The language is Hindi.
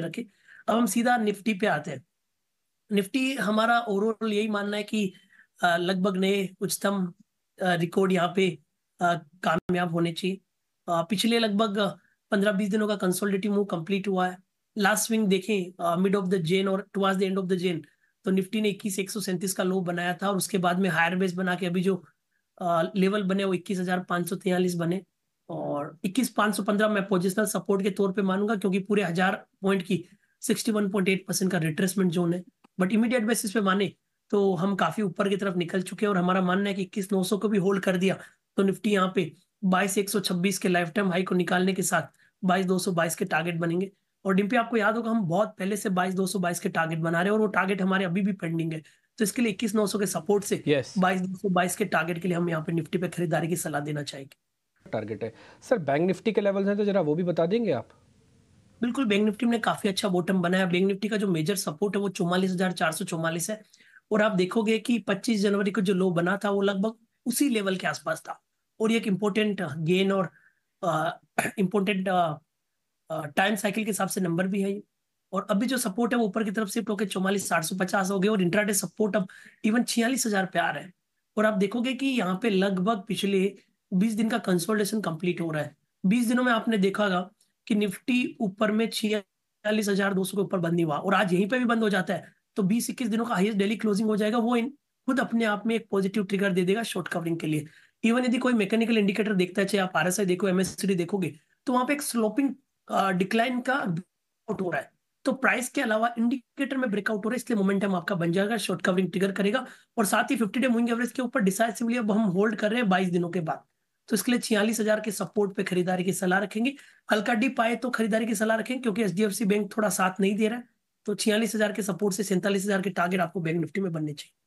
में रखे अब हम सीधा निफ्टी पे आते हैं निफ्टी हमारा ओवरऑल यही मानना है कि लगभग नए उच्चतम रिकॉर्ड यहाँ पे कामयाब होने चाहिए पिछले लगभग पंद्रह बीस दिनों का कंसोलिडेटिव मूव कंप्लीट हुआ है लास्ट स्विंग देखें मिड ऑफ द जेन और towards the end of the gen तो निफ्टी ने इक्कीस एक सौ सैंतीस का लो बनाया था और उसके बाद में हायर बेस बना के अभी जो लेवल बने वो इक्कीस हजार पाँच सौ तैयलीस बने इक्कीस पांच सौ पंद्रह मैं पोजिशनल सपोर्ट के तौर पर मानूंगा क्योंकि पूरे हजार पॉइंट की sixty one point eight percent का रिट्रेसमेंट जोन है बट इमीडिएट बेसिस पे माने तो हम काफी ऊपर की तरफ निकल चुके हैं और हमारा मानना है कि इक्कीस नौ सौ को भी होल्ड कर दिया तो निफ्टी यहाँ पे बाईस एक सौ छब्बीस के लाइफ टाइम हाई को निकालने के साथ बाईस दो सौ बाईस के टारगेट बनेंगे और डिम्पी आपको याद होगा हम बहुत पहले से बाईस दो सौ बाईस के टारगेट बना रहे हैं और वो टारगेट हमारे अभी भी पेंडिंग है तो इसके लिए इक्कीस नौ सौ के सपोर्ट से बाईस दो सौ बाईस के टारगेट के लिए हम यहाँ पे निफ्टी पे खरीदारी की सलाह देना चाहेंगे टारगेट है सर बैंक निफ्टी के लेवल्स हैं तो जरा वो भी बता देंगे आप बिल्कुल बैंक निफ्टी ने काफी अच्छा बॉटम बनाया बैंक निफ्टी का जो मेजर सपोर्ट है वो चौवालीस हजार चार सौ चौवालीस है और आप देखोगे कि 25 जनवरी को जो लो बना था वो लगभग उसी लेवल के आसपास था और एक इम्पोर्टेंट गेन और इम्पोर्टेंट टाइम साइकिल के हिसाब से नंबर भी है और अभी जो सपोर्ट है वो ऊपर की तरफ शिफ्ट होकर चौवालीस आठ सौ पचास हो गए और इंट्राडे सपोर्ट अब इवन छियालीस हजार पे आ रहे हैं और आप देखोगे कि यहाँ पे लगभग पिछले बीस दिन का कंसोल्टेशन कंप्लीट हो रहा है बीस दिनों में आपने देखा कि निफ्टी ऊपर में छियालीस हजार दो सौ के ऊपर बंद नहीं हुआ और आज यहीं पे भी बंद हो जाता है तो बीस इक्कीस दिनों का हाईएस्ट डेली क्लोजिंग हो जाएगा वो खुद अपने आप में एक पॉजिटिव ट्रिगर दे देगा शॉर्ट कवरिंग के लिए इवन यदि कोई मैकेनिकल इंडिकेटर देखता है चाहे आप आरएसआई देखो एमएसडी देखोगे तो वहां पे एक स्लोपिंग डिक्लाइन का ब्रेकआउट हो रहा है तो प्राइस के अलावा इंडिकेटर में ब्रेकआउट हो रहा है इसलिए मोमेंटम आपका बन जाएगा शॉर्ट कवरिंग ट्रिगर करेगा और साथ ही फिफ्टी डे मूविंग एवरेज के ऊपर डिसाइड अब हम होल्ड कर रहे हैं बाईस दिनों के बाद तो इसके लिए छियालीस हजार के सपोर्ट पे खरीदारी की सलाह रखेंगे डी पाए तो खरीदारी की सलाह रखें क्योंकि एच बैंक थोड़ा साथ नहीं दे रहा है तो छियालीस हजार के सपोर्ट से सैंतालीस हजार के टारगेट आपको बैंक निफ्टी में बनने चाहिए